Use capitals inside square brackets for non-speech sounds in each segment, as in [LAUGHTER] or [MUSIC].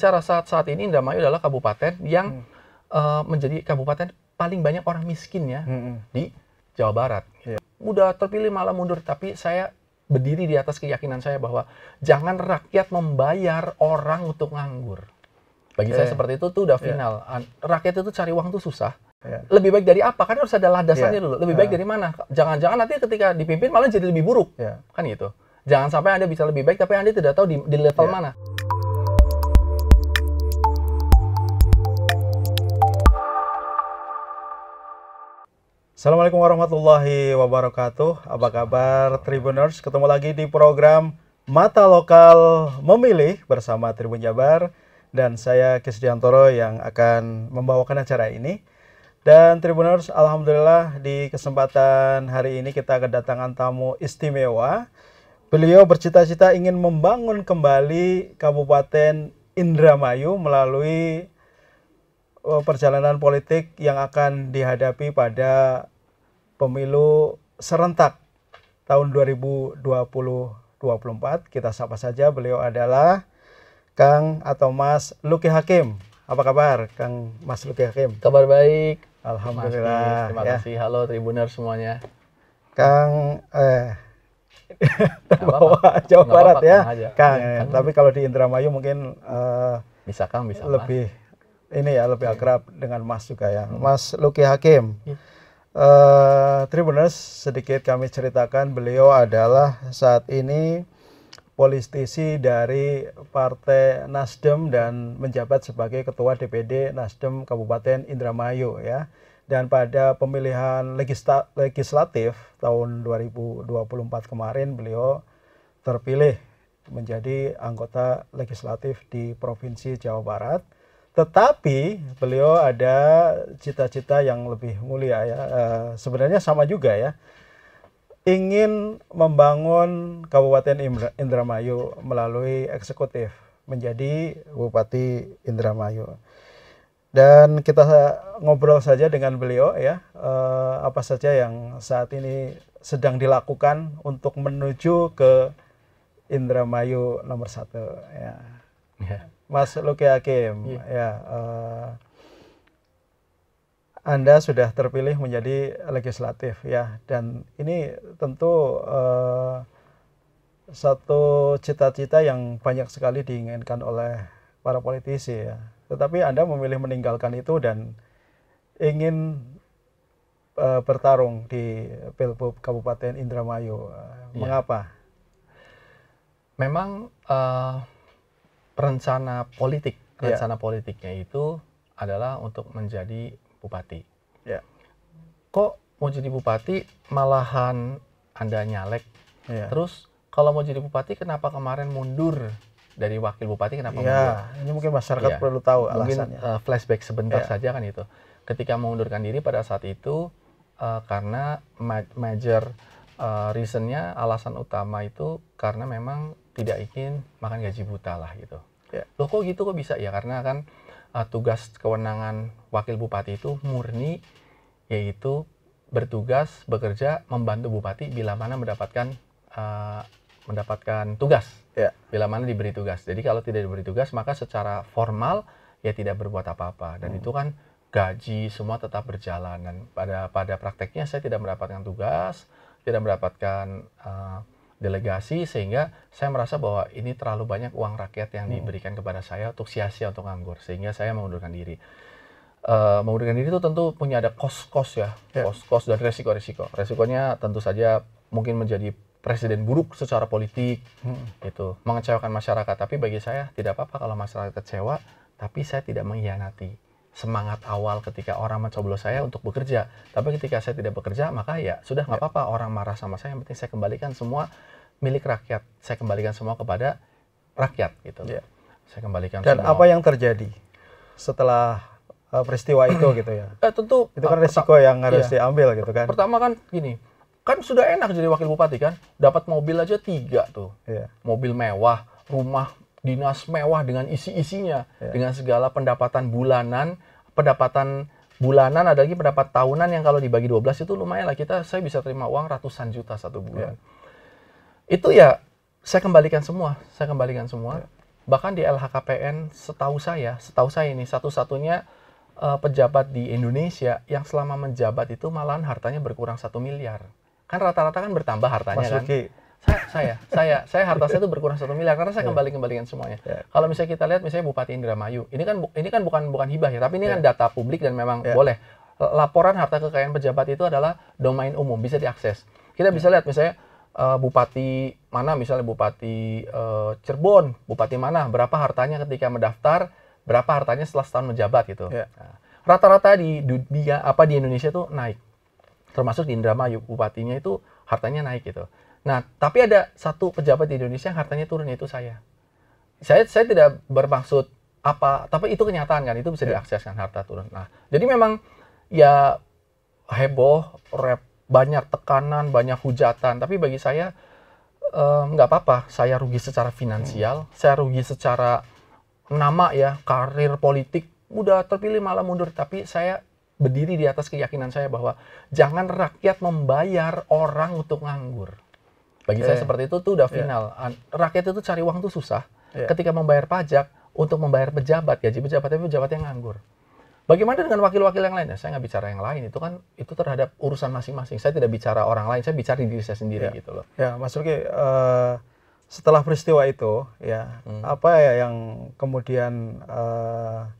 secara saat saat ini Indramayu adalah kabupaten yang hmm. uh, menjadi kabupaten paling banyak orang miskin ya hmm. hmm. di Jawa Barat. Yeah. Mudah terpilih malah mundur, tapi saya berdiri di atas keyakinan saya bahwa jangan rakyat membayar orang untuk nganggur. Bagi yeah. saya iya. seperti itu tuh udah iya. final. Yeah. Rakyat itu cari uang tuh susah. Yeah. Lebih baik dari apa? Kan harus ada landasannya yeah. dulu. Lebih baik yeah. dari mana? Jangan-jangan nanti ketika dipimpin malah jadi lebih buruk, yeah. kan gitu. Jangan sampai anda bisa lebih baik tapi anda tidak tahu di, di level yeah. mana. Assalamualaikum warahmatullahi wabarakatuh. Apa kabar Tribuners? Ketemu lagi di program Mata Lokal Memilih bersama Tribun Jabar dan saya Kisdiantoro yang akan membawakan acara ini. Dan Tribuners, alhamdulillah di kesempatan hari ini kita kedatangan tamu istimewa. Beliau bercita-cita ingin membangun kembali Kabupaten Indramayu melalui eh, perjalanan politik yang akan dihadapi pada pemilu serentak tahun 2020-2024. Kita sapa saja beliau adalah Kang atau Mas Luki Hakim. Apa kabar Kang Mas Luki Hakim? Kabar baik. Alhamdulillah. Mas, terima ya. kasih. Halo Tribuner semuanya. Kang eh terbawa [LAUGHS] Jawa Nggak Barat apa ya. Kang, ya, kan. tapi kalau di Indramayu mungkin uh, bisa Kang bisa lebih mas. ini ya lebih iya. akrab dengan Mas juga ya. Mas Luki Hakim. Iya. Eh, Tribuners sedikit kami ceritakan beliau adalah saat ini politisi dari Partai Nasdem dan menjabat sebagai Ketua DPD Nasdem Kabupaten Indramayu ya. Dan pada pemilihan legislatif tahun 2024 kemarin beliau terpilih menjadi anggota legislatif di Provinsi Jawa Barat tetapi beliau ada cita-cita yang lebih mulia ya. E, sebenarnya sama juga ya. Ingin membangun Kabupaten Indramayu melalui eksekutif menjadi Bupati Indramayu. Dan kita ngobrol saja dengan beliau ya, e, apa saja yang saat ini sedang dilakukan untuk menuju ke Indramayu nomor satu ya. Yeah. Mas Luki Hakim. Yeah. Ya, uh, Anda sudah terpilih menjadi legislatif ya, dan ini tentu uh, satu cita-cita yang banyak sekali diinginkan oleh para politisi ya. Tetapi Anda memilih meninggalkan itu dan ingin uh, bertarung di Pilbub Kabupaten Indramayu. yeah. Mengapa? Memang uh, rencana politik iya. rencana yeah. politiknya itu adalah untuk menjadi bupati yeah. kok mau jadi bupati malahan anda nyalek yeah. terus kalau mau jadi bupati kenapa kemarin mundur dari wakil bupati kenapa ya, mundur? ini mungkin masyarakat ya, perlu tahu mungkin, alasannya. uh, flashback sebentar ya. saja kan itu. Ketika mengundurkan diri pada saat itu uh, karena major uh, reasonnya alasan utama itu karena memang tidak ingin makan gaji buta lah gitu. Ya. Loh kok gitu kok bisa ya karena kan uh, tugas kewenangan wakil bupati itu murni yaitu bertugas bekerja membantu bupati bila mana mendapatkan uh, mendapatkan tugas. Ya. Bila mana diberi tugas. Jadi kalau tidak diberi tugas maka secara formal ya tidak berbuat apa-apa dan hmm. itu kan gaji semua tetap berjalan dan pada pada prakteknya saya tidak mendapatkan tugas, tidak mendapatkan uh, delegasi sehingga saya merasa bahwa ini terlalu banyak uang rakyat yang hmm. diberikan kepada saya untuk sia-sia untuk nganggur sehingga saya mengundurkan diri. Uh, mengundurkan diri itu tentu punya ada kos-kos ya, ya. kos-kos yeah. dan resiko-resiko. Resikonya tentu saja mungkin menjadi presiden buruk secara politik, hmm. itu mengecewakan masyarakat. Tapi bagi saya tidak apa-apa kalau masyarakat kecewa, tapi saya tidak mengkhianati semangat awal ketika orang mencoblos saya untuk bekerja. Tapi ketika saya tidak bekerja, maka ya sudah nggak ya. apa-apa orang marah sama saya. Yang penting saya kembalikan semua milik rakyat. Saya kembalikan semua kepada rakyat gitu. Yeah. Saya kembalikan Dan semua. apa yang terjadi setelah uh, peristiwa itu [CLEARS THROAT] gitu ya? Eh, tentu itu kan uh, resiko yang harus iya. diambil gitu kan. Pertama kan gini, kan sudah enak jadi wakil bupati kan, dapat mobil aja tiga tuh, yeah. mobil mewah, rumah dinas mewah dengan isi-isinya, yeah. dengan segala pendapatan bulanan, pendapatan bulanan ada lagi pendapat tahunan yang kalau dibagi 12 itu lumayan lah kita saya bisa terima uang ratusan juta satu bulan. Yeah. Itu ya saya kembalikan semua, saya kembalikan semua. Ya. Bahkan di LHKPN setahu saya, setahu saya ini satu-satunya uh, pejabat di Indonesia yang selama menjabat itu malahan hartanya berkurang satu miliar. Kan rata-rata kan bertambah hartanya Mas kan. Luki. Saya, saya, saya, saya harta saya [LAUGHS] itu berkurang satu miliar karena saya ya. kembali kembalikan semuanya. ya. Kalau misalnya kita lihat misalnya Bupati Indramayu, ini kan ini kan bukan bukan hibah ya, tapi ini ya. kan data publik dan memang ya. boleh laporan harta kekayaan pejabat itu adalah domain umum bisa diakses. Kita ya. bisa lihat misalnya uh, bupati mana misalnya bupati uh, Cirebon, bupati mana, berapa hartanya ketika mendaftar, berapa hartanya setelah setahun menjabat gitu. Yeah. Nah, rata-rata di dunia apa di Indonesia tuh naik. Termasuk di Indramayu bupatinya itu hartanya naik gitu. Nah, tapi ada satu pejabat di Indonesia yang hartanya turun itu saya. Saya saya tidak bermaksud apa, tapi itu kenyataan kan, itu bisa yeah. diakseskan harta turun. Nah, jadi memang ya heboh, rep, banyak tekanan, banyak hujatan. Tapi bagi saya eh, nggak um, apa-apa. Saya rugi secara finansial, hmm. saya rugi secara nama ya, karir politik. Udah terpilih malah mundur. Tapi saya berdiri di atas keyakinan saya bahwa jangan rakyat membayar orang untuk nganggur. Bagi yeah. saya seperti itu tuh udah iya. final. Yeah. Rakyat itu cari uang tuh susah. Yeah. Ketika membayar pajak untuk membayar pejabat, gaji pejabat tapi pejabat yang nganggur. Bagaimana dengan wakil-wakil yang lain? Ya, saya nggak bicara yang lain, itu kan itu terhadap urusan masing-masing. Saya tidak bicara orang lain, saya bicara diri saya sendiri ya. gitu loh. Ya, Mas Ruki, uh, eh, setelah peristiwa itu, ya hmm. apa ya yang kemudian uh,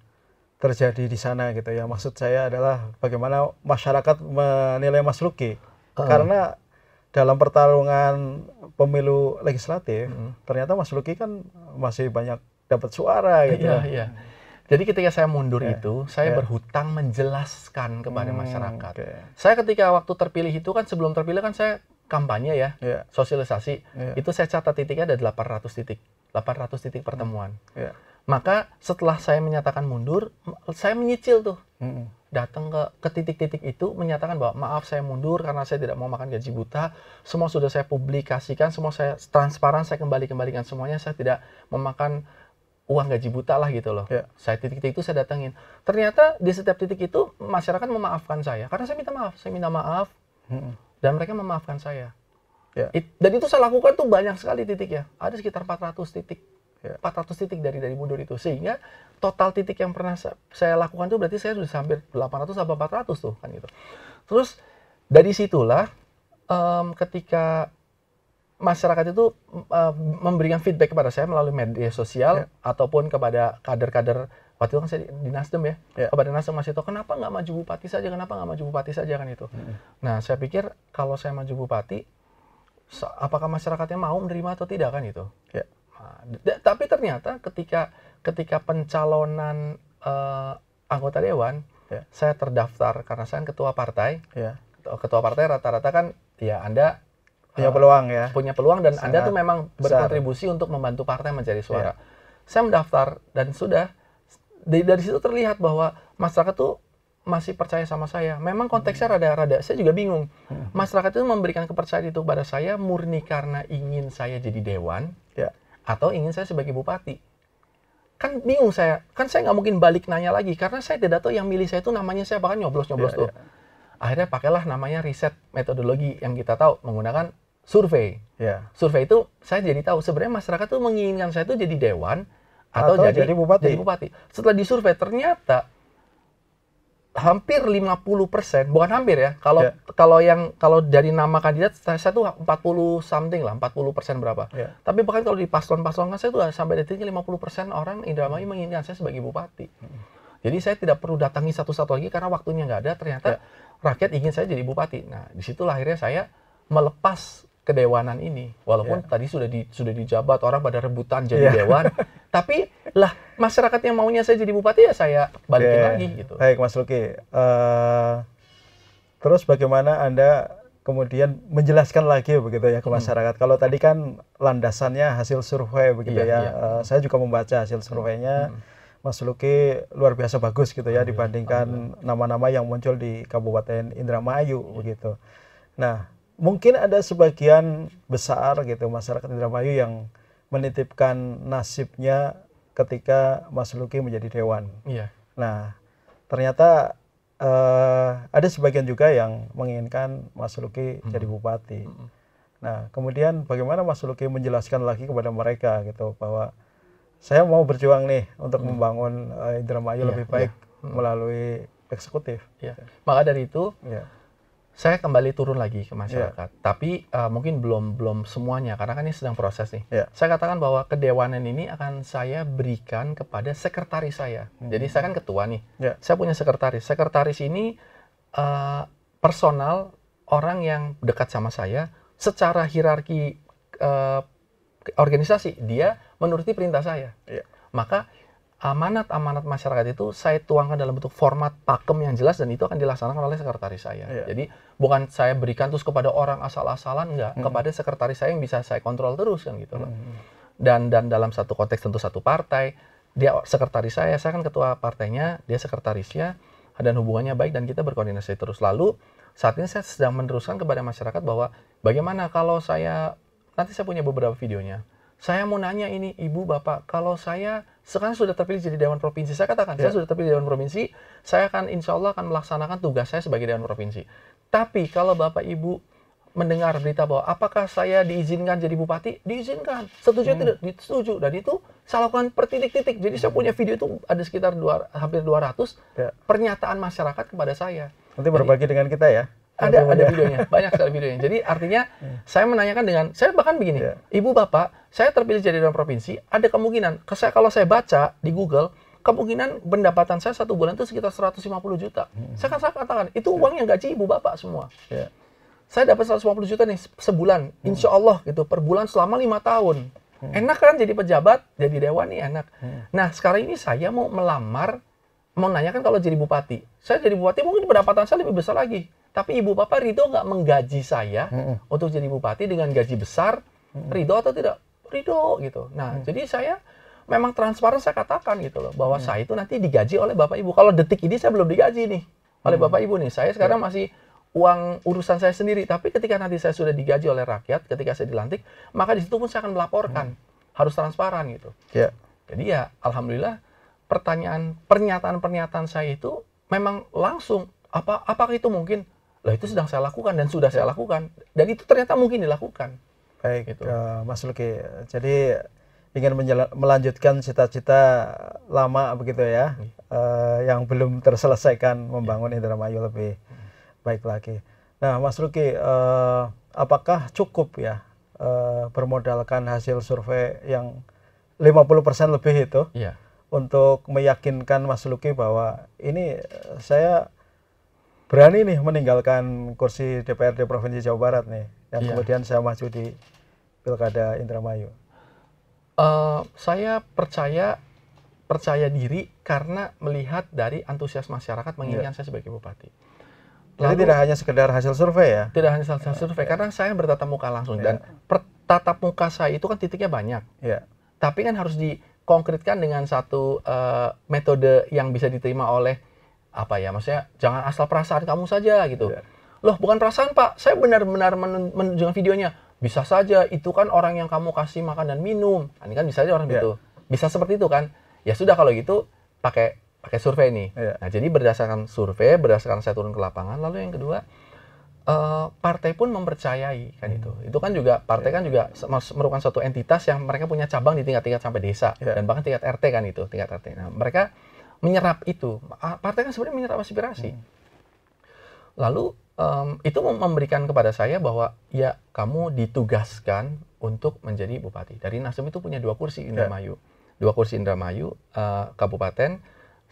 terjadi di sana gitu ya? Maksud saya adalah bagaimana masyarakat menilai Mas Ruki hmm. karena dalam pertarungan pemilu legislatif, hmm. ternyata Mas Ruki kan masih banyak dapat suara gitu. Iya, ya. iya. Jadi ketika saya mundur yeah. itu, saya yeah. berhutang menjelaskan kepada hmm, masyarakat. Okay. Saya ketika waktu terpilih itu kan sebelum terpilih kan saya kampanye ya, yeah. sosialisasi. Yeah. Itu saya catat titiknya ada 800 titik, 800 titik pertemuan. Yeah. Maka setelah saya menyatakan mundur, saya menyicil tuh. -hmm. Datang ke ke titik-titik itu menyatakan bahwa maaf saya mundur karena saya tidak mau makan gaji buta. Semua sudah saya publikasikan, semua saya transparan, saya kembali-kembalikan semuanya. Saya tidak memakan uang gaji buta lah gitu loh. Yeah. Saya titik-titik itu saya datangin. Ternyata di setiap titik itu masyarakat memaafkan saya karena saya minta maaf, saya minta maaf hmm. dan mereka memaafkan saya. Yeah. It, dan itu saya lakukan tuh banyak sekali titik ya. Ada sekitar 400 titik. Yeah. Ya. 400 titik dari dari mundur itu sehingga total titik yang pernah saya, saya lakukan tuh berarti saya sudah hampir 800 sampai 400 tuh kan gitu. Terus dari situlah um, ketika masyarakat itu uh, memberikan feedback kepada saya melalui media sosial yeah. ataupun kepada kader-kader waktu itu kan saya di Nasdem ya yeah. kepada Nasdem masih itu kenapa nggak maju bupati saja kenapa nggak maju bupati saja kan itu nah saya pikir kalau saya maju bupati apakah masyarakatnya mau menerima atau tidak kan itu yeah. nah, tapi ternyata ketika ketika pencalonan uh, anggota dewan yeah. saya terdaftar karena saya kan ketua partai yeah. ketua partai rata-rata kan ya anda punya peluang ya punya peluang dan Sangat anda tuh memang berkontribusi besar. untuk membantu partai mencari suara yeah. saya mendaftar dan sudah dari, dari situ terlihat bahwa masyarakat tuh masih percaya sama saya. Memang konteksnya hmm. rada-rada, saya juga bingung. Hmm. Masyarakat itu memberikan kepercayaan itu kepada saya murni karena ingin saya jadi dewan ya. atau ingin saya sebagai bupati. Kan bingung saya, kan saya nggak mungkin balik nanya lagi karena saya tidak tahu yang milih saya itu namanya siapa kan nyoblos-nyoblos yeah, tuh. yeah. Akhirnya pakailah namanya riset metodologi yang kita tahu menggunakan survei. Yeah. Survei itu saya jadi tahu sebenarnya masyarakat tuh menginginkan saya itu jadi dewan atau, atau jadi, jadi bupati. Jadi bupati. Setelah disurvei ternyata hampir 50%, bukan hampir ya. Kalau yeah. kalau yang kalau dari nama kandidat saya tuh 40 something lah, 40% berapa. Yeah. Tapi bahkan kalau di paslon-paslon saya tuh sampai detiknya 50% orang Indramayu menginginkan saya sebagai bupati. Hmm. Jadi saya tidak perlu datangi satu-satu lagi karena waktunya nggak ada. Ternyata ya. rakyat ingin saya jadi bupati. Nah, disitulah akhirnya saya melepas kedewanan ini walaupun yeah. tadi sudah di sudah dijabat orang pada rebutan jadi yeah. dewan [LAUGHS] tapi lah masyarakat yang maunya saya jadi bupati ya saya balikin yeah. lagi gitu baik Mas Luki uh, terus bagaimana anda kemudian menjelaskan lagi begitu ya ke hmm. masyarakat hmm. kalau tadi kan landasannya hasil survei begitu yeah, ya yeah. Iya. Uh, saya juga membaca hasil surveinya hmm. Mas Luki luar biasa bagus gitu ya oh, dibandingkan nama-nama yang muncul di Kabupaten Indramayu yeah. begitu. Nah, mungkin ada sebagian besar gitu masyarakat Indramayu yang menitipkan nasibnya ketika Mas Luki menjadi dewan. Iya. Nah, ternyata uh, ada sebagian juga yang menginginkan Mas Luki hmm. jadi bupati. Hmm. Nah, kemudian bagaimana Mas Luki menjelaskan lagi kepada mereka gitu bahwa saya mau berjuang nih untuk hmm. membangun uh, Indramayu iya, lebih baik iya. Mm. melalui eksekutif. Iya. Maka dari itu Iya saya kembali turun lagi ke masyarakat. Yeah. Tapi uh, mungkin belum belum semuanya karena kan ini sedang proses nih. Yeah. Saya katakan bahwa kedewanan ini akan saya berikan kepada sekretaris saya. Hmm. Jadi saya kan ketua nih. Yeah. Saya punya sekretaris. Sekretaris ini uh, personal orang yang dekat sama saya secara hierarki uh, organisasi dia menuruti perintah saya. Yeah. Maka amanat-amanat masyarakat itu saya tuangkan dalam bentuk format pakem yang jelas dan itu akan dilaksanakan oleh sekretaris saya. Yeah. Jadi bukan saya berikan terus kepada orang asal-asalan enggak, mm. kepada sekretaris saya yang bisa saya kontrol terus kan gitu loh. Mm. Dan dan dalam satu konteks tentu satu partai, dia sekretaris saya, saya kan ketua partainya, dia sekretarisnya dan hubungannya baik dan kita berkoordinasi terus. Lalu saat ini saya sedang meneruskan kepada masyarakat bahwa bagaimana kalau saya nanti saya punya beberapa videonya. Saya mau nanya ini ibu bapak, kalau saya sekarang sudah terpilih jadi Dewan Provinsi. Saya katakan, yeah. saya sudah terpilih Dewan Provinsi, saya akan insya Allah akan melaksanakan tugas saya sebagai Dewan Provinsi. Tapi kalau Bapak Ibu mendengar berita bahwa apakah saya diizinkan jadi bupati? Diizinkan. Setuju hmm. tidak? Setuju. Dan itu saya lakukan per titik-titik. Jadi hmm. saya punya video itu ada sekitar dua, hampir 200 yeah. pernyataan masyarakat kepada saya. Nanti berbagi jadi, dengan kita ya ada ada, ada ya. videonya banyak sekali videonya jadi artinya saya menanyakan dengan saya bahkan begini yeah. ibu bapak saya terpilih jadi dalam provinsi ada kemungkinan ke saya kalau saya baca di Google kemungkinan pendapatan saya satu bulan itu sekitar 150 juta hmm. saya kan saya katakan itu ya. uang yang gaji ibu bapak semua yeah. saya dapat 150 juta nih sebulan hmm. insya Allah gitu per bulan selama lima tahun hmm. enak kan jadi pejabat jadi dewan nih enak hmm. nah sekarang ini saya mau melamar mau nanyakan kalau jadi bupati. Saya jadi bupati mungkin pendapatan saya lebih besar lagi. Tapi ibu bapak Ridho nggak menggaji saya hmm. untuk jadi bupati dengan gaji besar, hmm. Ridho atau tidak? Ridho gitu. Nah, hmm. jadi saya memang transparan saya katakan gitu loh bahwa hmm. saya itu nanti digaji oleh bapak ibu. Kalau detik ini saya belum digaji nih oleh mm. bapak ibu nih. Saya sekarang iya. masih uang urusan saya sendiri. Tapi ketika nanti saya sudah digaji oleh rakyat, ketika saya dilantik, maka di situ pun saya akan melaporkan. Hmm. Harus transparan gitu. Yeah. Jadi ya alhamdulillah pertanyaan pernyataan-pernyataan saya itu memang langsung apa apakah itu mungkin lah itu sedang saya lakukan dan sudah saya lakukan dan itu ternyata mungkin dilakukan. Baik gitu. Uh, Mas Luki. Jadi ingin melanjutkan cita-cita lama begitu ya, hmm. uh, yang belum terselesaikan membangun iya. Indramayu lebih baik lagi. Nah, Mas Luki, uh, apakah cukup ya uh, bermodalkan hasil survei yang 50% lebih itu yeah. untuk meyakinkan Mas Luki bahwa ini saya berani nih meninggalkan kursi DPRD Provinsi Jawa Barat nih yang yeah. kemudian saya maju di Pilkada Indramayu? Uh, saya percaya percaya diri karena melihat dari antusias masyarakat menginginkan yeah. saya sebagai bupati. Lalu, Jadi tidak hanya sekedar hasil survei ya? Tidak hanya hasil survei, yeah. karena saya bertatap muka langsung yeah. dan iya. pertatap muka saya itu kan titiknya banyak. Yeah. Tapi kan harus dikonkretkan dengan satu uh, metode yang bisa diterima oleh apa ya maksudnya jangan asal perasaan kamu saja gitu yeah. loh bukan perasaan pak saya benar-benar menunjukkan videonya bisa saja itu kan orang yang kamu kasih makan dan minum nah, ini kan bisa aja orang yeah. gitu bisa seperti itu kan ya sudah kalau gitu pakai pakai survei nih yeah. nah jadi berdasarkan survei berdasarkan saya turun ke lapangan lalu yang kedua uh, partai pun mempercayai kan gitu. hmm. itu itu kan juga partai yeah. kan juga merupakan suatu entitas yang mereka punya cabang di tingkat-tingkat sampai desa yeah. dan bahkan tingkat RT kan itu tingkat RT nah mereka menyerap itu. Partai kan sebenarnya menyerap aspirasi. Hmm. Lalu um, itu memberikan kepada saya bahwa ya kamu ditugaskan untuk menjadi bupati. Dari Nasdem itu punya dua kursi ya. Indramayu, dua kursi Indramayu uh, kabupaten.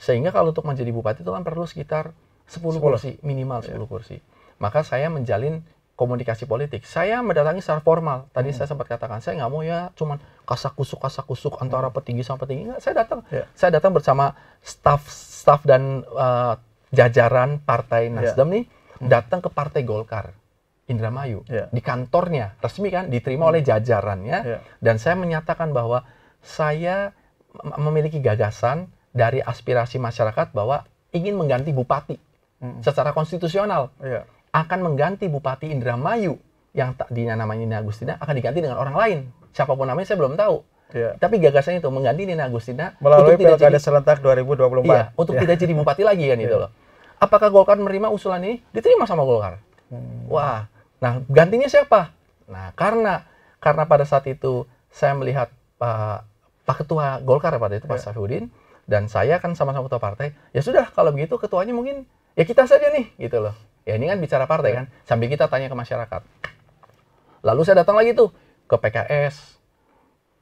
Sehingga kalau untuk menjadi bupati itu kan perlu sekitar 10, 10. kursi minimal 10 ya. yeah. kursi. Maka saya menjalin komunikasi politik. Saya mendatangi secara formal. Tadi hmm. saya sempat katakan saya nggak mau ya cuman kasak kusuk kasak kusuk antara hmm. petinggi sama petinggi. Nggak, saya datang. Yeah. Saya datang bersama staff staff dan uh, jajaran Partai ya. Nasdem yeah. nih hmm. datang ke Partai Golkar. Indramayu yeah. di kantornya resmi kan diterima hmm. oleh jajarannya yeah. dan saya menyatakan bahwa saya memiliki gagasan dari aspirasi masyarakat bahwa ingin mengganti bupati hmm. secara konstitusional. Yeah akan mengganti Bupati Indramayu yang tadinya namanya Nina Agustina akan diganti dengan orang lain. Siapapun namanya saya belum tahu. Ya. Tapi gagasannya itu mengganti Nina Agustina melalui pilkada serentak 2024. Iya, untuk ya. tidak jadi bupati lagi kan ya. itu iya. loh. Apakah Golkar menerima usulan ini? Diterima sama Golkar. Hmm. Wah, nah gantinya siapa? Nah karena karena pada saat itu saya melihat Pak eh, Pak Ketua Golkar pada itu Pak ya. Safiuddin dan saya kan sama-sama ketua partai. Ya sudah kalau begitu ketuanya mungkin ya kita saja nih gitu loh. Ya ini kan bicara partai ya. kan, sambil kita tanya ke masyarakat. Lalu saya datang lagi tuh ke PKS,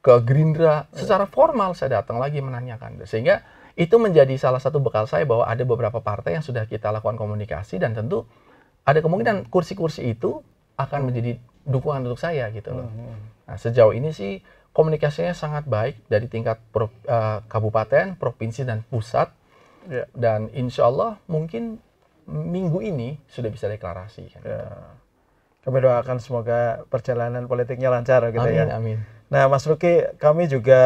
ke Gerindra, ya. secara formal saya datang lagi menanyakan. Sehingga itu menjadi salah satu bekal saya bahwa ada beberapa partai yang sudah kita lakukan komunikasi dan tentu ada kemungkinan kursi-kursi itu akan hmm. menjadi dukungan untuk saya gitu loh. Hmm, hmm. Nah, sejauh ini sih komunikasinya sangat baik dari tingkat pro, uh, kabupaten, provinsi dan pusat. Ya. Dan insya Allah mungkin minggu ini sudah bisa deklarasi kan. Ya. Kami doakan semoga perjalanan politiknya lancar gitu ya. amin, ya. Amin. Nah, Mas Ruki, kami juga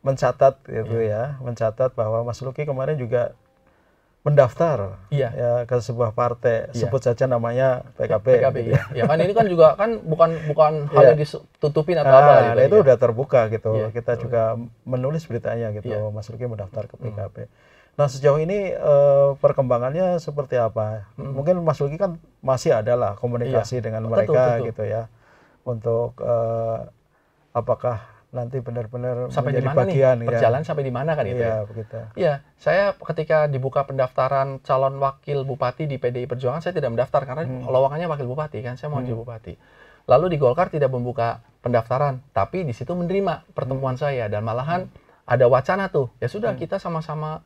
mencatat gitu ya, ya mencatat bahwa Mas Ruki kemarin juga mendaftar iya. ya ke sebuah partai ya. sebut saja namanya PKB. PKB gitu. Iya. ya. ya kan ini kan juga kan bukan bukan iya. hal yang ditutupin atau nah, apa ah, gitu. Nah, itu ya. udah terbuka gitu. Ya, Kita juga menulis beritanya gitu. ya. Mas Ruki mendaftar ke PKB. Hmm. Nah sejauh ini uh, perkembangannya seperti apa? Hmm. Mungkin Mas Luki kan masih ada lah komunikasi iya. dengan mereka betul, betul. gitu ya, untuk uh, apakah nanti benar-benar sampai di mana bagian, nih perjalanan ya. sampai di mana kan gitu ya, ya. Begitu. ya saya ketika dibuka pendaftaran calon wakil bupati di PDI Perjuangan saya tidak mendaftar karena hmm. lowongannya wakil bupati kan saya mau hmm. jadi bupati lalu di Golkar tidak membuka pendaftaran tapi di situ menerima pertemuan hmm. saya dan malahan hmm. ada wacana tuh ya sudah hmm. kita sama-sama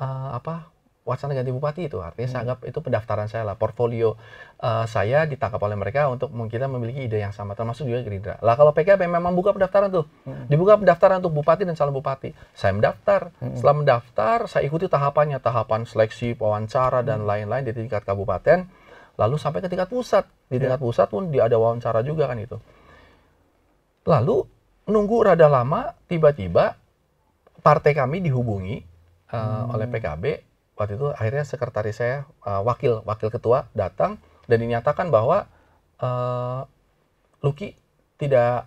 uh, apa wacana ganti bupati itu artinya hmm. saya anggap itu pendaftaran saya lah portfolio uh, saya ditangkap oleh mereka untuk kita memiliki ide yang sama termasuk juga Gerindra lah kalau PKB memang buka pendaftaran tuh hmm. dibuka pendaftaran untuk bupati dan calon bupati saya mendaftar hmm. setelah mendaftar saya ikuti tahapannya tahapan seleksi wawancara dan hmm. lain-lain di tingkat kabupaten lalu sampai ke tingkat pusat di ya. tingkat pusat pun ada wawancara juga kan itu lalu nunggu rada lama tiba-tiba partai kami dihubungi uh, hmm. oleh PKB waktu itu akhirnya sekretaris saya uh, wakil wakil ketua datang dan dinyatakan bahwa uh, eh, Luki tidak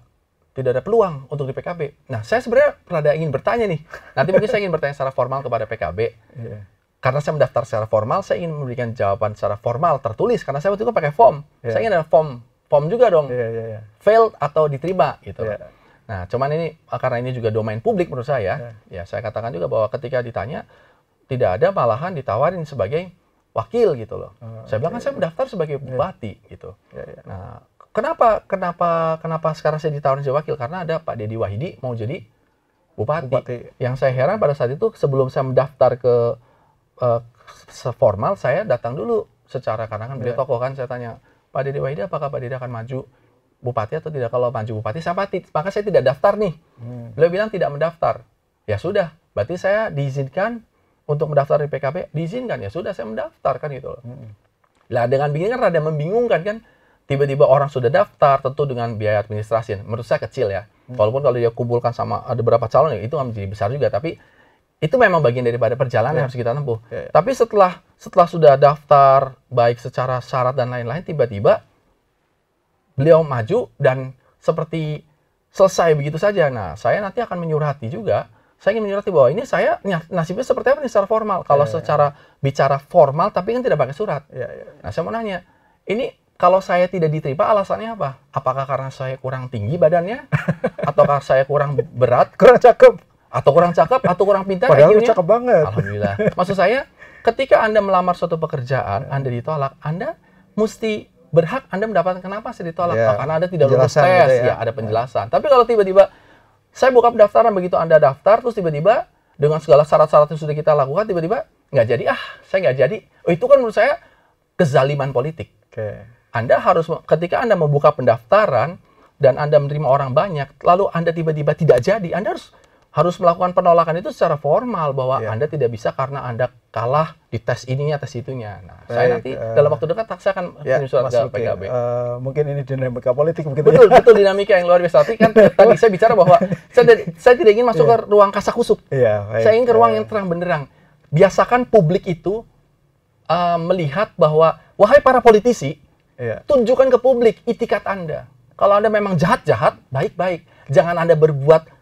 tidak ada peluang untuk di PKB. Nah, saya sebenarnya rada ingin bertanya nih. Nanti mungkin saya ingin bertanya secara formal kepada PKB. Yeah. Karena saya mendaftar secara formal, saya ingin memberikan jawaban secara formal tertulis karena saya waktu itu pakai form. Yeah. Saya ingin ada form form juga dong. Yeah, yeah, yeah. Failed atau diterima gitu. Yeah. Nah, cuman ini eh, karena ini juga domain publik menurut saya, ya, ya saya katakan juga bahwa ketika ditanya tidak ada malahan ditawarin sebagai wakil gitu loh. Oh, saya bilang kan ya, saya mendaftar sebagai ya. bupati ya. gitu. Ya, ya. Nah, kenapa kenapa kenapa sekarang saya ditawarin jadi wakil? Karena ada Pak Dedi Wahidi mau jadi bupati. bupati. Yang saya heran pada saat itu sebelum saya mendaftar ke uh, formal saya datang dulu secara karena kan beliau ya. tokoh kan saya tanya Pak Dedi Wahidi apakah Pak Dedi akan maju? bupati atau tidak kalau maju bupati siapa maka saya tidak daftar nih hmm. beliau bilang tidak mendaftar ya sudah berarti saya diizinkan untuk mendaftar di PKB diizinkan ya sudah saya mendaftarkan kan gitu hmm. lah dengan begini kan rada membingungkan kan tiba-tiba orang sudah daftar tentu dengan biaya administrasi menurut saya kecil ya hmm. walaupun kalau dia kumpulkan sama ada beberapa calon ya itu nggak menjadi besar juga tapi itu memang bagian daripada perjalanan yeah. yang ya. harus kita tempuh. Ya, ya. Tapi setelah setelah sudah daftar baik secara syarat dan lain-lain tiba-tiba beliau maju dan seperti selesai begitu saja. Nah, saya nanti akan menyurati juga. Saya ingin menyurati bahwa ini saya nasibnya seperti apa nih secara formal. Kalau yeah, iya. secara bicara formal tapi kan tidak pakai surat. Yeah, yeah. Nah, saya mau nanya, ini kalau saya tidak diterima alasannya apa? Apakah karena saya kurang tinggi badannya? [LAUGHS] atau karena saya kurang berat? Kurang cakep. Atau kurang cakep atau kurang pintar? Padahal lu cakep banget. Alhamdulillah. Maksud saya, ketika Anda melamar suatu pekerjaan, iya. Anda ditolak, Anda mesti berhak Anda mendapatkan kenapa saya ditolak? Yeah. Oh, karena Anda tidak lulus tes, gitu ya. ya ada penjelasan. Yeah. Tapi kalau tiba-tiba saya buka pendaftaran begitu Anda daftar terus tiba-tiba dengan segala syarat-syarat yang sudah kita lakukan tiba-tiba nggak jadi ah saya nggak jadi oh, itu kan menurut saya kezaliman politik. Okay. Anda harus ketika Anda membuka pendaftaran dan Anda menerima orang banyak lalu Anda tiba-tiba tidak jadi Anda harus harus melakukan penolakan itu secara formal bahwa ya. Anda tidak bisa karena Anda kalah di tes ininya tes itunya. Nah, Baik, saya nanti uh, dalam waktu dekat saya akan ya, menyusul ke PKB. Uh, eh, mungkin ini dinamika politik begitu betul, ya. Betul, dinamika yang luar biasa. Tapi kan [LAUGHS] tadi saya bicara bahwa saya, saya tidak ingin masuk yeah. ke ruang kasak kusuk. Yeah, saya ingin ke ruang uh, yang terang benderang. Biasakan publik itu uh, melihat bahwa wahai para politisi, yeah. tunjukkan ke publik itikat Anda. Kalau Anda memang jahat-jahat, baik-baik. Jangan Anda berbuat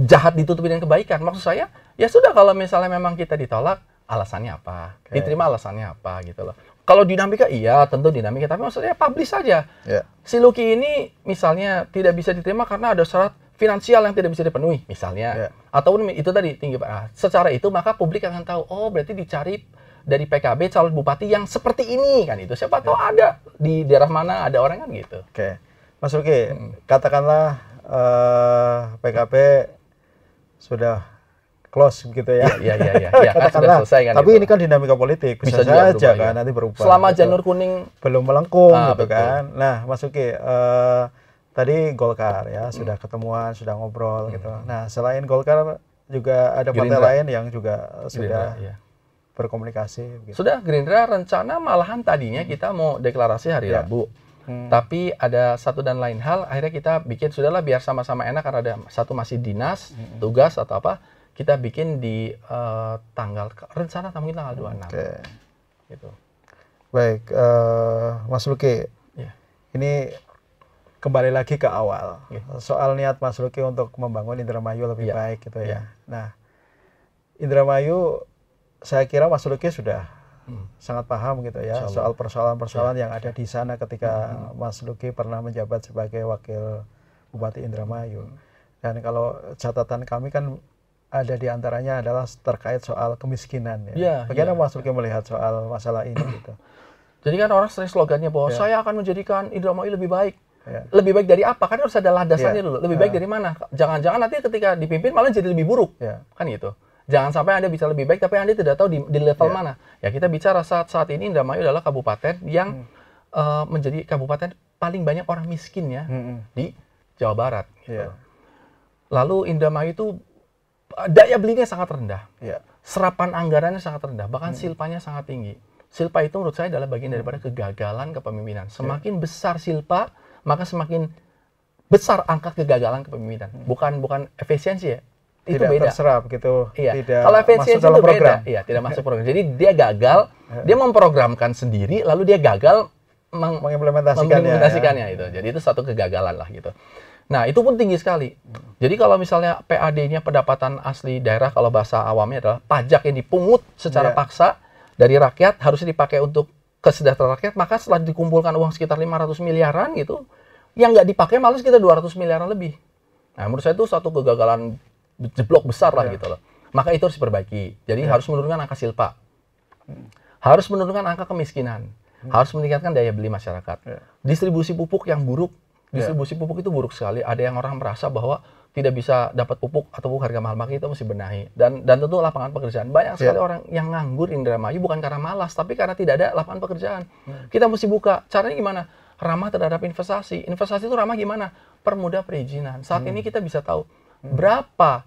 jahat ditutupi dengan kebaikan. Maksud saya, ya sudah kalau misalnya memang kita ditolak, alasannya apa? Okay. Diterima alasannya apa gitu loh. Kalau dinamika iya, tentu dinamika, tapi maksudnya publish saja. Yeah. Si Lucky ini misalnya tidak bisa diterima karena ada syarat finansial yang tidak bisa dipenuhi misalnya. Yeah. Atau itu tadi tinggi nah, secara itu maka publik akan tahu, oh berarti dicari dari PKB calon bupati yang seperti ini kan itu. Siapa yeah. tahu ya. ada di daerah mana ada orang kan gitu. Oke. Okay. Mas Lucky, hmm. katakanlah uh, eh, PKB sudah close gitu ya. Iya iya iya ya, kan sudah selesai kan. Tapi itu. ini kan dinamika politik bisa, bisa saja berubah, kan ya. nanti berubah. Selama gitu. janur kuning belum melengkung ah, gitu betul. kan. Nah, masuki uh, eh, tadi Golkar ya hmm. sudah ketemuan, sudah ngobrol gitu. hmm. gitu. Nah, selain Golkar juga ada partai lain yang juga sudah Gerindra, ya. berkomunikasi. Gitu. Sudah Gerindra rencana malahan tadinya hmm. kita mau deklarasi hari ya. Rabu Hmm. Tapi ada satu dan lain hal, akhirnya kita bikin sudahlah biar sama-sama enak karena ada satu masih dinas, hmm. tugas atau apa, kita bikin di uh, tanggal rencana mungkin tanggal 26. Okay. Gitu. Baik, uh, Mas Luki. Yeah. Ini kembali lagi ke awal. Yeah. Soal niat Mas Luki untuk membangun Indramayu lebih yeah. baik gitu ya. Iya. Nah, Indramayu saya kira Mas Luki sudah hmm. sangat paham gitu ya soal persoalan-persoalan ya. yang ada di sana ketika hmm. Mas Luki pernah menjabat sebagai wakil Bupati Indramayu. Hmm. Dan kalau catatan kami kan ada di antaranya adalah terkait soal kemiskinan ya. ya Bagaimana ya, Mas Luki ya. melihat soal masalah ini hmm. gitu? Jadi kan orang sering slogannya bahwa ya. saya akan menjadikan Indramayu lebih baik. Ya. Lebih baik dari apa? Kan harus ada ya. landasannya ya. dulu. Lebih baik ya. dari mana? Jangan-jangan nanti ketika dipimpin malah jadi lebih buruk. Ya. Kan gitu. Jangan sampai Anda bisa lebih baik, tapi Anda tidak tahu di, di level yeah. mana. Ya kita bicara saat saat ini Indramayu adalah kabupaten yang hmm. uh, menjadi kabupaten paling banyak orang miskin ya hmm. hmm. di Jawa Barat. Gitu. Yeah. Lalu Indramayu itu eh, daya belinya sangat rendah, yeah. serapan anggarannya sangat rendah, bahkan hmm. silpanya sangat tinggi. Silpa itu menurut saya adalah bagian hmm. daripada kegagalan kepemimpinan. Iya. Semakin yeah. besar silpa, maka semakin besar angka kegagalan kepemimpinan. Hmm. Bukan bukan efisiensi ya, itu beda. terserap gitu. Iya. Tidak Kalau efisiensi itu program. beda. Iya, tidak masuk program. Jadi dia gagal, dia memprogramkan sendiri lalu dia gagal meng mengimplementasikannya. mengimplementasikannya ya. itu. Jadi itu satu kegagalan lah gitu. Nah, itu pun tinggi sekali. Jadi kalau misalnya PAD-nya pendapatan asli daerah kalau bahasa awamnya adalah pajak yang dipungut secara yeah. paksa dari rakyat harus dipakai untuk kesejahteraan rakyat, maka setelah dikumpulkan uang sekitar 500 miliaran gitu, yang nggak dipakai malah sekitar 200 miliaran lebih. Nah, menurut saya itu satu kegagalan jeblok besar lah yeah. gitu loh. Maka itu harus diperbaiki. Jadi yeah. harus menurunkan angka silpa. Harus menurunkan angka kemiskinan. Hmm. Harus meningkatkan daya beli masyarakat. Yeah. Distribusi pupuk yang buruk. Iya. Distribusi yeah. pupuk itu buruk sekali. Ada yang orang merasa bahwa tidak bisa dapat pupuk atau pupuk harga mahal maka itu mesti benahi dan dan tentu lapangan pekerjaan banyak iya. sekali yeah. orang yang nganggur di Indramayu bukan karena malas tapi karena tidak ada lapangan pekerjaan hmm. kita mesti buka caranya gimana ramah terhadap investasi investasi itu ramah gimana permudah perizinan saat hmm. ini kita bisa tahu hmm. berapa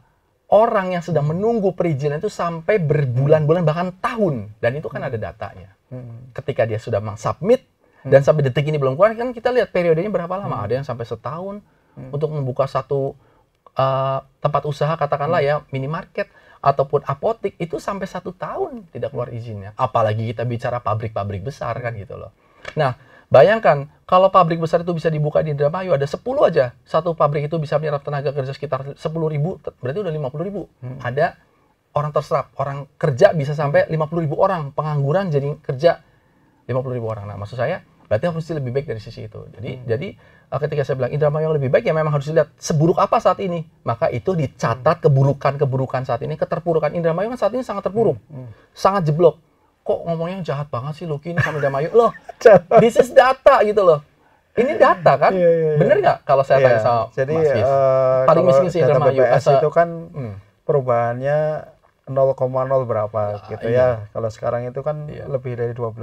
orang yang sedang menunggu perizinan itu sampai berbulan-bulan bahkan tahun dan itu kan ada datanya. Hmm. Ketika dia sudah submit dan hmm. sampai detik ini belum keluar kan kita lihat periodenya berapa lama. Hmm. Ada yang sampai setahun untuk membuka satu uh, tempat usaha katakanlah ya minimarket ataupun apotik itu sampai satu tahun tidak keluar izinnya. Apalagi kita bicara pabrik-pabrik besar kan gitu loh. Nah Bayangkan kalau pabrik besar itu bisa dibuka di Indramayu ada 10 aja. Satu pabrik itu bisa menyerap tenaga kerja sekitar 10 ribu, berarti udah 50 ribu. Hmm. Ada orang terserap, orang kerja bisa sampai 50 ribu orang. Pengangguran jadi kerja 50 ribu orang. Nah maksud saya berarti harus lebih baik dari sisi itu. Jadi hmm. jadi eh, ketika saya bilang Indramayu yang lebih baik ya memang harus dilihat seburuk apa saat ini. Maka itu dicatat keburukan-keburukan saat ini, keterpurukan Indramayu kan saat ini sangat terpuruk. Hmm. Hmm. Sangat jeblok kok ngomongnya jahat banget sih Lucky ini sama Damayu [LAUGHS] loh this is data gitu loh ini data kan yeah, yeah, yeah. bener nggak kalau saya yeah. tanya iya. sama jadi, Mas Gis uh, eh, paling miskin sih Damayu BPS itu kan hmm. perubahannya 0,0 berapa nah, gitu iya. ya kalau sekarang itu kan iya. lebih dari 12,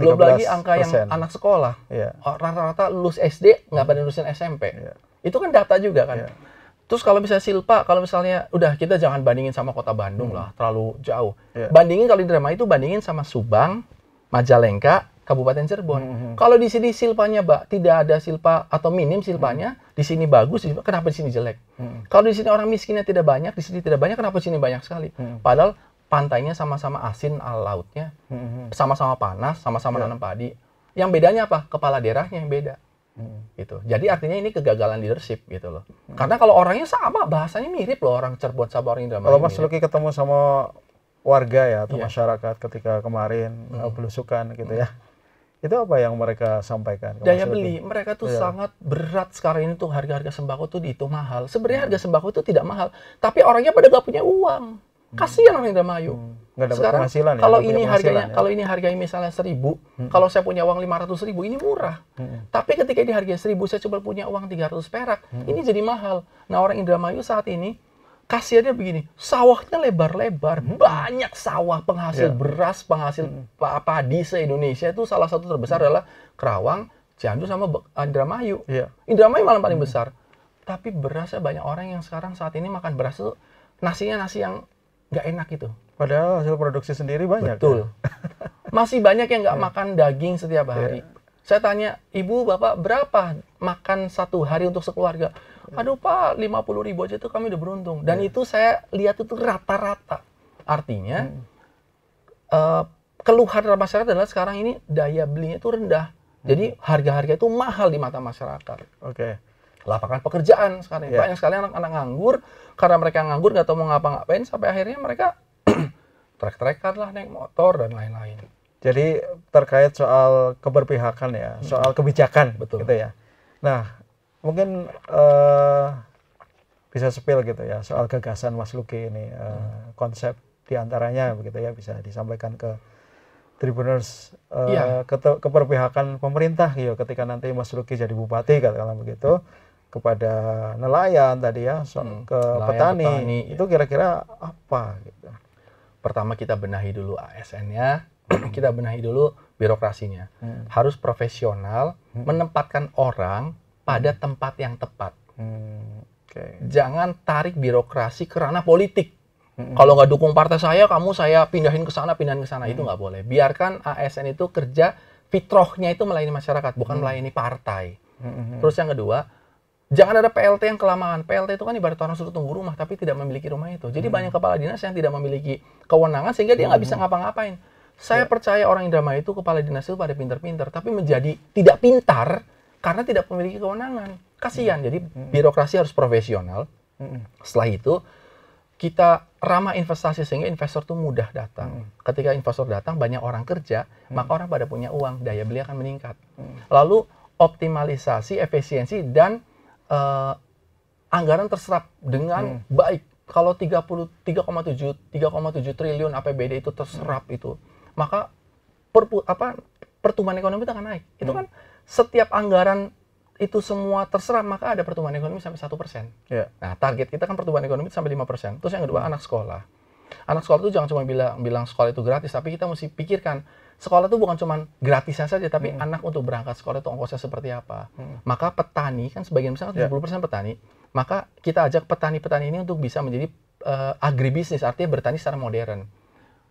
belum lagi angka yang anak sekolah. rata iya. oh, Rata-rata lulus SD nggak hmm. pada lulusan SMP. Yeah. Itu kan data juga kan. Yeah. Terus kalau misalnya Silpa, kalau misalnya udah kita jangan bandingin sama kota Bandung hmm. lah, terlalu jauh. Yeah. Bandingin kalau drama itu bandingin sama Subang, Majalengka, Kabupaten Cirebon. Hmm, hmm. Kalau di sini silpanya mbak tidak ada silpa atau minim silpanya, hmm. di sini bagus, kenapa di sini jelek? Hmm. Kalau di sini orang miskinnya tidak banyak, di sini tidak banyak, kenapa di sini banyak sekali? Hmm. Padahal pantainya sama-sama asin, al lautnya hmm, hmm. sama-sama panas, sama-sama yeah. nanam padi. Yang bedanya apa? Kepala daerahnya yang beda gitu jadi artinya ini kegagalan leadership gitu loh hmm. karena kalau orangnya sama bahasanya mirip loh orang cerbon sama orang Indramayu kalau Mas Luki ketemu sama warga ya atau yeah. masyarakat ketika kemarin hmm. Eh, belusukan gitu hmm. ya itu apa yang mereka sampaikan? Daya beli mereka tuh yeah. sangat berat sekarang ini tuh harga-harga sembako tuh dihitung mahal. Sebenarnya hmm. harga sembako itu tidak mahal, tapi orangnya pada gak punya uang. Hmm. Kasihan hmm. orang Indramayu. Hmm nggak dapat Sekarang, penghasilan ya. Kalau ini harganya, ya. kalau ini harganya misalnya seribu, hmm. kalau saya punya uang lima ratus ribu ini murah. Hmm. Tapi ketika ini harga seribu, saya coba punya uang tiga ratus perak, hmm. ini jadi mahal. Nah orang Indramayu saat ini kasirnya begini, sawahnya lebar-lebar, hmm. banyak sawah penghasil yeah. beras, penghasil hmm. di se Indonesia itu salah satu terbesar hmm. adalah Kerawang, Cianjur sama Indramayu. Yeah. Indramayu malah paling hmm. besar. Tapi berasnya banyak orang yang sekarang saat ini makan beras itu nasinya nasi yang nggak enak itu Padahal hasil produksi sendiri banyak. Ya. Betul. Ya? [LAUGHS] Masih banyak yang nggak yeah. makan daging setiap iya. hari. Yeah. Saya tanya, ibu, bapak, berapa makan satu hari untuk sekeluarga? Iya. Aduh pak, 50 ribu aja tuh kami udah beruntung. Dan yeah. itu saya lihat itu rata-rata. Artinya, hmm. uh, keluhan masyarakat adalah sekarang ini daya belinya itu rendah. Hmm. Jadi harga-harga itu mahal di mata masyarakat. Oke. Okay lapangan pekerjaan sekarang yeah. banyak sekali anak-anak nganggur karena mereka nganggur nggak tahu mau ngapa-ngapain sampai akhirnya mereka [CLEARS THROAT] trek-trekan lah naik motor dan lain-lain jadi terkait soal keberpihakan ya hmm. soal kebijakan betul gitu ya nah mungkin uh, bisa spill gitu ya soal gagasan Mas Luki ini uh, hmm. konsep diantaranya begitu ya bisa disampaikan ke Tribuners uh, eh, yeah. ke keperpihakan pemerintah gitu ketika nanti Mas Luki jadi bupati katakanlah begitu. Hmm kepada nelayan tadi ya so, hmm, ke nelayan, petani, petani itu iya. kira-kira ya. apa gitu pertama kita benahi dulu ASN-nya [CLEARS THROAT] kita benahi dulu birokrasinya hmm. harus profesional hmm. menempatkan orang pada hmm. tempat yang tepat hmm. okay. jangan tarik birokrasi kerana politik hmm. kalau nggak dukung partai saya kamu saya pindahin ke sana pindahin ke sana hmm. itu nggak boleh biarkan ASN itu kerja fitrohnya itu melayani masyarakat bukan hmm. melayani partai hmm, hmm, terus yang kedua Jangan ada PLT yang kelamaan. PLT itu kan ibarat orang suruh tunggu rumah tapi tidak memiliki rumah itu. Jadi hmm. banyak kepala dinas yang tidak memiliki kewenangan sehingga dia nggak hmm. bisa ngapa-ngapain. Saya yeah. percaya orang Indramayu itu kepala dinas itu pada pinter-pinter tapi menjadi tidak pintar karena tidak memiliki kewenangan. Kasihan. Hmm. Jadi hmm. birokrasi harus profesional. Hmm. Setelah itu kita ramah investasi sehingga investor tuh mudah datang. Hmm. Ketika investor datang banyak orang kerja, hmm. maka orang pada punya uang, daya beli akan meningkat. Hmm. Lalu optimalisasi efisiensi dan uh, anggaran terserap dengan hmm. baik. Kalau 33,7 3,7 triliun APBD itu terserap hmm. itu, maka perpu, apa pertumbuhan ekonomi itu akan naik. Itu hmm. kan setiap anggaran itu semua terserap maka ada pertumbuhan ekonomi sampai satu persen. Yeah. Nah target kita kan pertumbuhan ekonomi sampai lima persen. Terus yang kedua hmm. anak sekolah. Anak sekolah itu jangan cuma bilang bilang sekolah itu gratis, tapi kita mesti pikirkan sekolah itu bukan cuma gratisnya saja, tapi hmm. anak untuk berangkat sekolah itu ongkosnya seperti apa. Hmm. Maka petani kan sebagian besar kan yeah. 70% petani, maka kita ajak petani-petani ini untuk bisa menjadi uh, agribisnis, artinya bertani secara modern,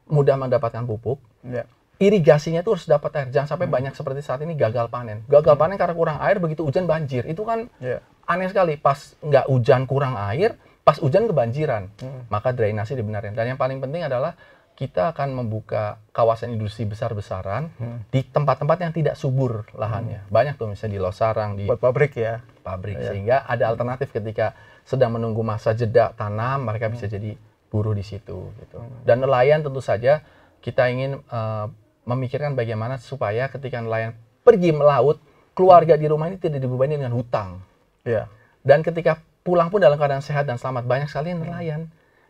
mudah mendapatkan pupuk. Yeah. Irigasinya itu harus dapat air, jangan sampai hmm. banyak seperti saat ini gagal panen. Gagal hmm. panen karena kurang air, begitu hujan banjir. Itu kan yeah. aneh sekali. Pas nggak hujan kurang air, pas hujan kebanjiran, hmm. maka drainasi dibenarkan. Dan yang paling penting adalah kita akan membuka kawasan industri besar-besaran hmm. di tempat-tempat yang tidak subur lahannya. Hmm. Banyak tuh misalnya di Losarang di Buat pabrik ya. Pabrik ya. sehingga ada alternatif ketika sedang menunggu masa jeda tanam mereka hmm. bisa jadi buruh di situ gitu. Hmm. Dan nelayan tentu saja kita ingin uh, memikirkan bagaimana supaya ketika nelayan pergi melaut keluarga di rumah ini tidak dibebani dengan hutang. Ya. Dan ketika pulang pun dalam keadaan sehat dan selamat banyak sekali hmm. nelayan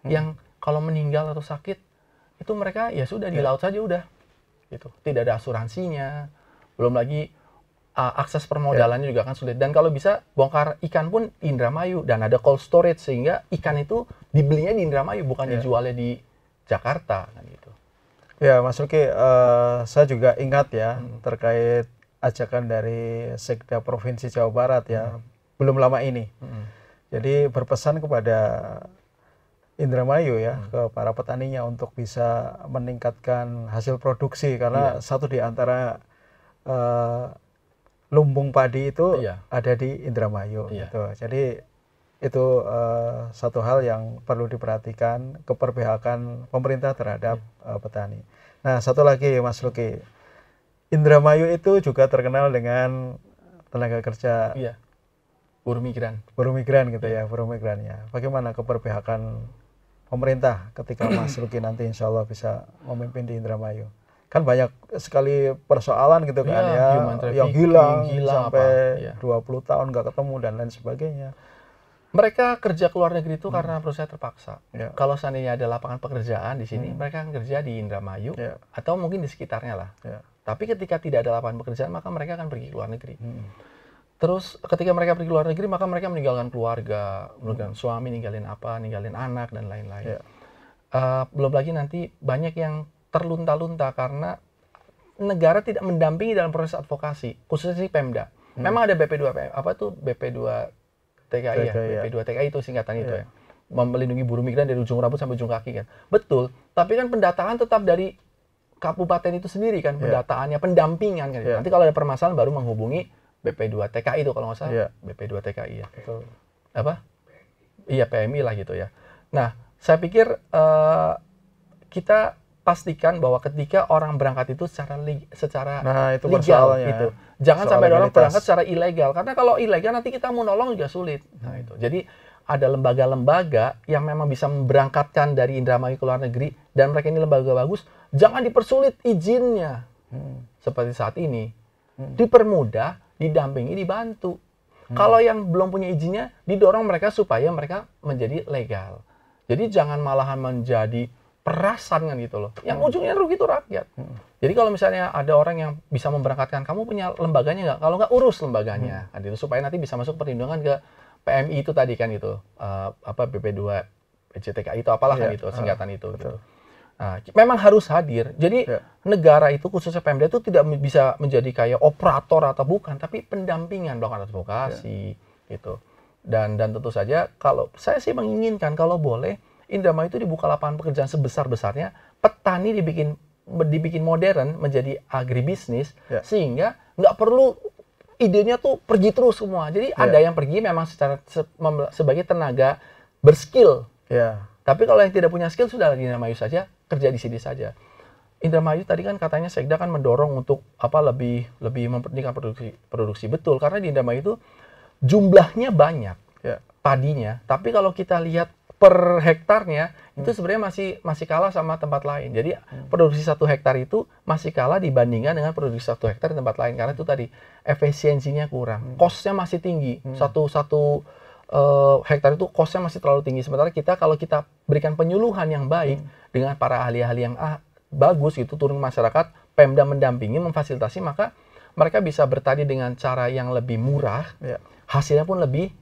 hmm. yang kalau meninggal atau sakit itu mereka ya sudah di ya. laut saja udah gitu tidak ada asuransinya belum lagi uh, akses permodalannya yeah. juga kan sulit dan kalau bisa bongkar ikan pun Indramayu dan ada cold storage sehingga ikan itu dibelinya di Indramayu bukan yeah. dijualnya di Jakarta kan gitu ya Mas Ruki uh, saya juga ingat ya hmm. terkait ajakan dari Sekda Provinsi Jawa Barat ya hmm. belum lama ini hmm. jadi berpesan kepada Indramayu ya hmm. ke para petaninya untuk bisa meningkatkan hasil produksi karena yeah. satu di antara uh, lumbung padi itu yeah. ada di Indramayu yeah. gitu. Jadi itu uh, satu hal yang perlu diperhatikan keperpihakan pemerintah terhadap yeah. Iya. uh, petani. Nah, satu lagi Mas Luki. Indramayu itu juga terkenal dengan tenaga kerja yeah. buruh migran. Buruh migran gitu iya. ya, buruh migrannya. Bagaimana keperpihakan pemerintah ketika Mas Ruki [CLEARS THROAT] nanti insya Allah bisa memimpin di Indramayu kan banyak sekali persoalan gitu kan iya, ya, ya yang hilang, hilang sampai apa, ya. 20 tahun nggak ketemu dan lain sebagainya mereka kerja ke luar negeri itu hmm. karena perusahaan terpaksa. Yeah. Kalau seandainya ada lapangan pekerjaan di sini, hmm. mereka akan kerja di Indramayu yeah. atau mungkin di sekitarnya lah. Yeah. Tapi ketika tidak ada lapangan pekerjaan, maka mereka akan pergi ke luar negeri. Hmm. Terus ketika mereka pergi ke luar negeri maka mereka meninggalkan keluarga, meninggalkan suami, ninggalin apa, ninggalin anak dan lain-lain. Yeah. Iya. Uh, belum lagi nanti banyak yang terlunta-lunta karena negara tidak mendampingi dalam proses advokasi, khususnya si Pemda. Hmm. Memang ada BP2 apa tuh BP2 TKI, ya, iya. BP2 TKI itu singkatan yeah. itu iya. ya. Melindungi buruh migran dari ujung rambut sampai ujung kaki kan. Betul, tapi kan pendataan tetap dari kabupaten itu sendiri kan pendataannya, pendampingan kan. Yeah. Nanti kalau ada permasalahan baru menghubungi BP2 TKI itu kalau nggak salah yeah. BP2 TKI ya Betul. apa iya PMI lah gitu ya nah saya pikir uh, kita pastikan bahwa ketika orang berangkat itu secara legal. secara nah, itu legal gitu. Ya. Jangan Soal sampai orang berangkat secara ilegal karena kalau ilegal nanti kita mau nolong juga sulit. Nah, itu. Jadi ada lembaga-lembaga yang memang bisa memberangkatkan dari Indramayu ke luar negeri dan mereka ini lembaga bagus, jangan dipersulit izinnya. Hmm. Seperti saat ini. Hmm. Dipermudah didampingi, dibantu. Hmm. Kalau yang belum punya izinnya, didorong mereka supaya mereka menjadi legal. Jadi jangan malahan menjadi perasan kan gitu loh. Yang hmm. ujungnya rugi itu rakyat. Hmm. Jadi kalau misalnya ada orang yang bisa memberangkatkan, kamu punya lembaganya nggak? Kalau nggak urus lembaganya, hmm. kan supaya nanti bisa masuk perlindungan ke PMI itu tadi kan itu uh, apa BP2 PCTK itu apalah yeah. kan itu singkatan uh, itu. Gitu. Nah, memang harus hadir. Jadi ya. negara itu khususnya Pemda itu tidak bisa menjadi kayak operator atau bukan, tapi pendampingan melakukan advokasi ya. gitu. Dan dan tentu saja kalau saya sih menginginkan kalau boleh Indramayu itu dibuka lapangan pekerjaan sebesar-besarnya, petani dibikin dibikin modern menjadi agribisnis ya. sehingga nggak perlu idenya tuh pergi terus semua. Jadi ya. ada yang pergi memang secara sebagai tenaga berskill. Ya. Tapi kalau yang tidak punya skill sudah di Indramayu saja kerja di sini saja. Indramayu tadi kan katanya Sekda kan mendorong untuk apa lebih lebih mempertingkat produksi produksi betul karena di Indramayu itu jumlahnya banyak ya. padinya tapi kalau kita lihat per hektarnya hmm. itu sebenarnya masih masih kalah sama tempat lain jadi hmm. produksi satu hektar itu masih kalah dibandingkan dengan produksi satu hektar di tempat lain karena itu tadi efisiensinya kurang hmm. costnya masih tinggi hmm. satu satu uh, hektar itu kosnya masih terlalu tinggi. Sementara kita kalau kita berikan penyuluhan yang baik hmm. dengan para ahli-ahli yang ah, bagus gitu turun ke masyarakat, Pemda mendampingi, memfasilitasi, maka mereka bisa bertani dengan cara yang lebih murah, ya. hasilnya pun lebih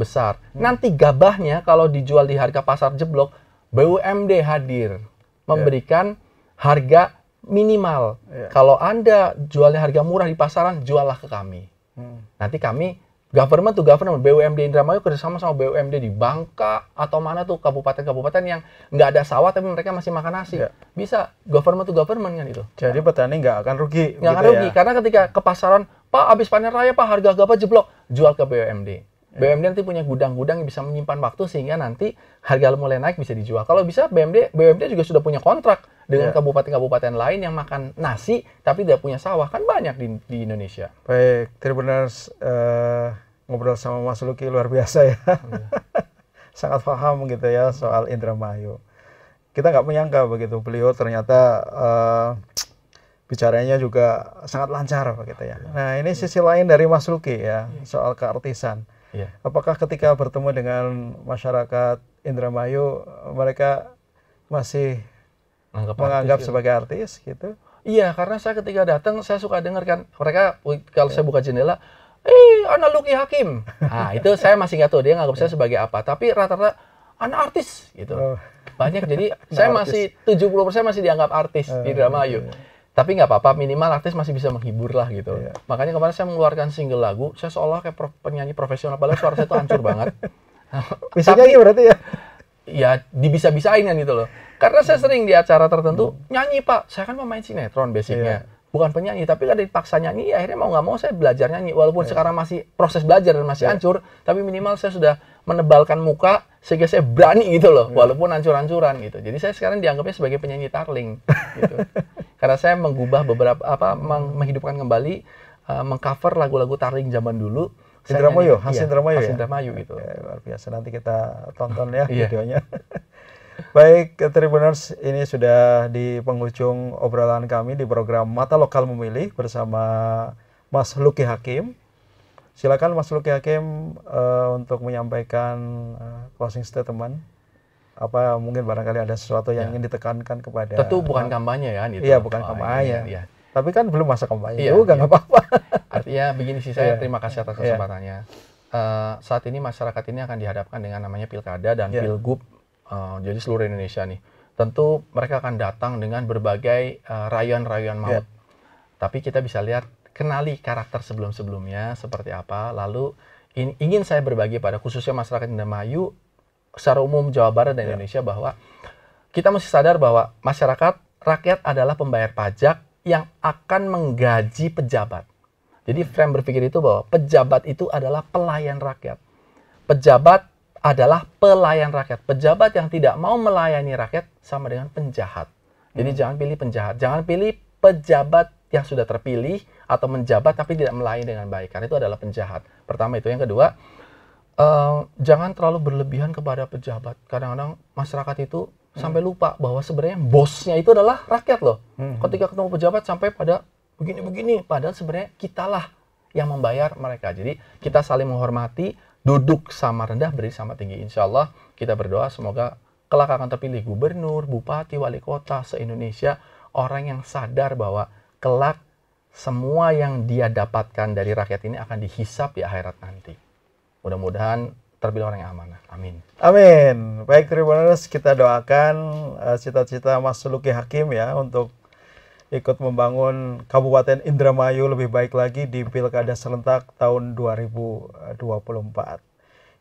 besar. Hmm. Nanti gabahnya kalau dijual di harga pasar jeblok, BUMD hadir memberikan ya. harga minimal. Ya. Kalau Anda jualnya harga murah di pasaran, jualah ke kami. Hmm. Nanti kami government to government, BUMD Indramayu kerjasama sama BUMD di Bangka atau mana tuh kabupaten-kabupaten yang nggak ada sawah tapi mereka masih makan nasi. Ya. Bisa government to government kan itu. Jadi petani nggak akan rugi. Nggak gitu akan ya. rugi ya. karena ketika ke pasaran, Pak abis panen raya Pak harga gabah jeblok, jual ke BUMD. Iya. BUMD nanti punya gudang-gudang yang bisa menyimpan waktu sehingga nanti harga mulai naik bisa dijual. Kalau bisa BUMD BUMD juga sudah punya kontrak dengan iya. kabupaten-kabupaten yeah. lain yang makan nasi tapi tidak punya sawah kan banyak di, di Indonesia. Baik, Tribuners uh, ngobrol sama Mas Luki luar biasa ya. Iya. [LAUGHS] Sangat paham gitu ya soal Indramayu. Kita nggak menyangka begitu beliau ternyata uh, bicaranya juga sangat lancar begitu ya. Iya. Nah ini iya. sisi lain dari Mas Luki ya soal keartisan. Apakah ketika bertemu dengan masyarakat Indramayu mereka masih Anggap menganggap artis, ya? sebagai artis gitu? Iya karena saya ketika datang saya suka dengar kan mereka kalau saya buka jendela eh anak luki Hakim. Nah, itu saya masih nggak tahu dia nggak saya iya. sebagai apa, tapi rata-rata anak artis gitu. Oh. Banyak jadi [LAUGHS] nah, saya artis. masih 70% masih dianggap artis oh, di drama iya, Ayu. Iya. Tapi nggak apa-apa, minimal artis masih bisa menghibur lah gitu. Makanya kemarin saya mengeluarkan single lagu, saya seolah kayak pro penyanyi profesional padahal suara saya tuh hancur banget. [LAUGHS] Bisa nyanyi gitu berarti ya? Ya dibisa-bisain kan gitu loh. Karena saya sering di acara tertentu hmm. nyanyi pak, saya kan pemain sinetron basicnya bukan penyanyi tapi kan dipaksa nyanyi akhirnya mau nggak mau saya belajar nyanyi walaupun yeah. sekarang masih proses belajar dan masih yeah. hancur tapi minimal saya sudah menebalkan muka sehingga saya berani gitu loh yeah. walaupun hancur-hancuran gitu jadi saya sekarang dianggapnya sebagai penyanyi tarling gitu [LAUGHS] karena saya mengubah beberapa apa menghidupkan kembali uh, mengcover lagu-lagu tarling zaman dulu Sindramayu, khas iya, Indramayu ya. Khas Mayu gitu. Oke, luar biasa. Nanti kita tonton ya iya. videonya. [LAUGHS] Baik, Tribuners, ini sudah di penghujung obrolan kami di program Mata Lokal Memilih bersama Mas Luki Hakim. Silakan Mas Luki Hakim uh, untuk menyampaikan uh, closing statement. Apa mungkin barangkali ada sesuatu yang ya. ingin ditekankan kepada Tentu bukan kampanye ya, itu. Iya, bukan oh, iya, kampanye. Iya, iya. Tapi kan belum masa kampanye iya, juga, enggak iya. apa-apa. Artinya begini sih saya, iya. terima kasih atas iya. kesempatannya. Iya. Uh, saat ini masyarakat ini akan dihadapkan dengan namanya pilkada dan yeah. pilgub Eh, jadi seluruh Indonesia nih. Tentu mereka akan datang dengan berbagai uh, rayuan-rayuan maut. Yeah. Tapi kita bisa lihat kenali karakter sebelum-sebelumnya seperti apa. Lalu in, ingin saya berbagi pada khususnya masyarakat Indramayu secara umum Jawa Barat dan yeah. Indonesia bahwa kita mesti sadar bahwa masyarakat rakyat adalah pembayar pajak yang akan menggaji pejabat. Jadi frame berpikir itu bahwa pejabat itu adalah pelayan rakyat. Pejabat adalah pelayan rakyat. Pejabat yang tidak mau melayani rakyat sama dengan penjahat. Jadi hmm. jangan pilih penjahat, jangan pilih pejabat yang sudah terpilih atau menjabat tapi tidak melayani dengan baik karena itu adalah penjahat. Pertama itu, yang kedua uh, jangan terlalu berlebihan kepada pejabat. Kadang-kadang masyarakat itu hmm. sampai lupa bahwa sebenarnya bosnya itu adalah rakyat loh. Hmm. Ketika ketemu pejabat sampai pada begini-begini, padahal sebenarnya kitalah yang membayar mereka. Jadi kita saling menghormati, duduk sama rendah, beri sama tinggi. Insya Allah kita berdoa semoga kelak akan terpilih gubernur, bupati, wali kota se-Indonesia, orang yang sadar bahwa kelak semua yang dia dapatkan dari rakyat ini akan dihisap di akhirat nanti. Mudah-mudahan terpilih orang yang amanah. Amin. Amin. Baik Tribuners, kita doakan eh, cita-cita uh, cita -cita Mas Suluki Hakim ya untuk ikut membangun Kabupaten Indramayu lebih baik lagi di Pilkada serentak tahun 2024.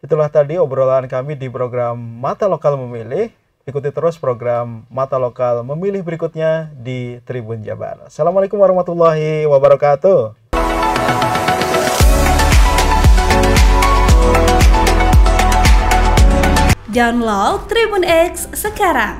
Itulah tadi obrolan kami di program Mata Lokal Memilih. Ikuti terus program Mata Lokal Memilih berikutnya di Tribun Jabar. Assalamualaikum warahmatullahi wabarakatuh. Download Tribun X sekarang